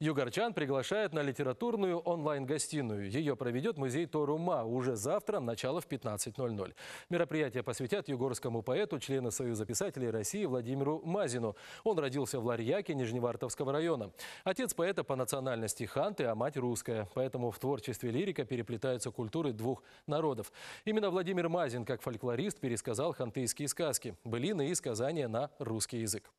Югорчан приглашает на литературную онлайн-гостиную. Ее проведет музей Торума уже завтра, начало в 15.00. Мероприятие посвятят югорскому поэту, члену Союза писателей России Владимиру Мазину. Он родился в Ларьяке Нижневартовского района. Отец поэта по национальности ханты, а мать русская. Поэтому в творчестве лирика переплетаются культуры двух народов. Именно Владимир Мазин, как фольклорист, пересказал хантыйские сказки, былины и сказания на русский язык.